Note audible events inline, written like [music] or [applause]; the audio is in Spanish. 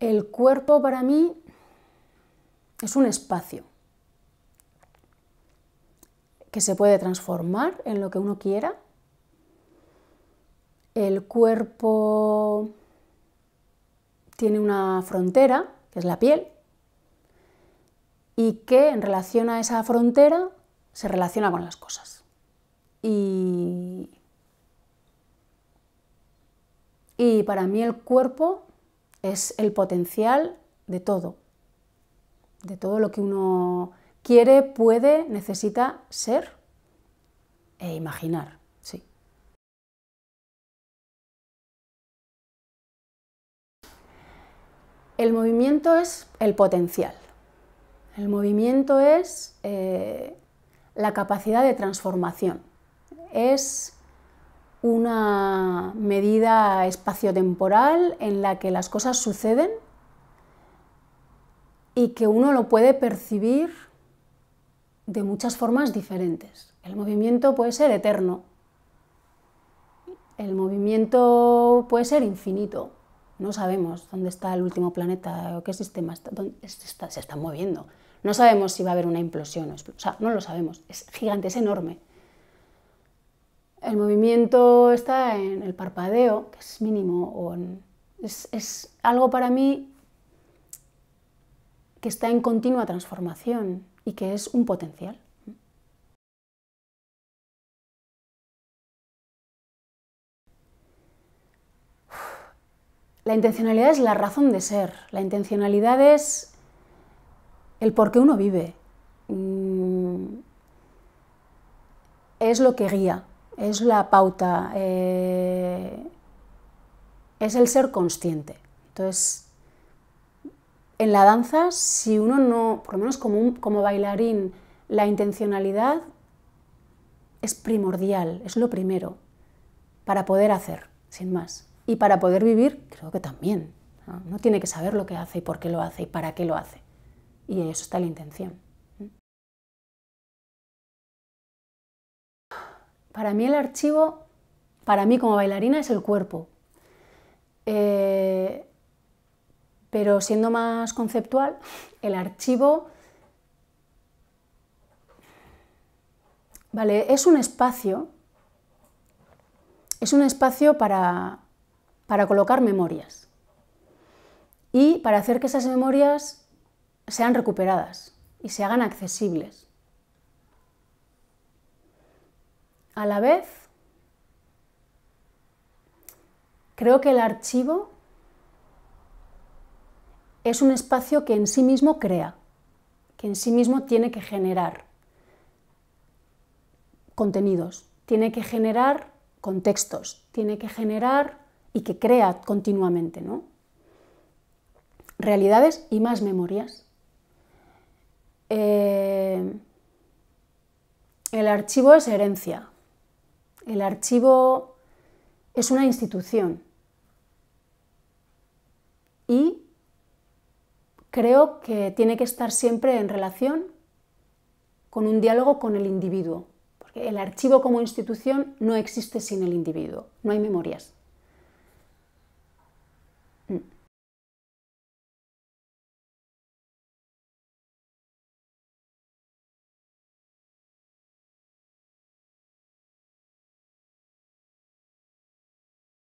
El cuerpo para mí es un espacio que se puede transformar en lo que uno quiera. El cuerpo tiene una frontera, que es la piel, y que en relación a esa frontera se relaciona con las cosas. Y, y para mí el cuerpo es el potencial de todo, de todo lo que uno quiere, puede, necesita ser e imaginar. Sí. El movimiento es el potencial. El movimiento es eh, la capacidad de transformación. Es una medida espaciotemporal en la que las cosas suceden y que uno lo puede percibir de muchas formas diferentes. El movimiento puede ser eterno, el movimiento puede ser infinito, no sabemos dónde está el último planeta o qué sistema se está moviendo. No sabemos si va a haber una implosión, o, o sea, no lo sabemos, es gigante, es enorme. El movimiento está en el parpadeo, que es mínimo, o es algo para mí que está en continua transformación y que es un potencial. La intencionalidad es la razón de ser, la intencionalidad es el por qué uno vive, mm, es lo que guía, es la pauta, eh, es el ser consciente. Entonces, en la danza, si uno no, por lo menos como, como bailarín, la intencionalidad es primordial, es lo primero, para poder hacer, sin más. Y para poder vivir, creo que también. Ah, no, tiene que saber lo que hace y por qué lo hace y para qué lo hace. Y eso está la intención. para mí el archivo, para mí como bailarina, es el cuerpo. Eh, pero siendo más conceptual, [laughs] el archivo, vale, es un espacio, es un espacio para colocar memorias y para hacer que esas memorias sean recuperadas y se hagan accesibles. a la vez, creo que el archivo es un espacio que en sí mismo crea, que en sí mismo tiene que generar contenidos, tiene que generar contextos, tiene que generar y que crea continuamente, ¿no? Realidades y más memorias. Eh, el archivo es herencia. El archivo es una institución y creo que tiene que estar siempre en relación con un diálogo con el individuo, porque el archivo como institución no existe sin el individuo, no hay memorias. Mm.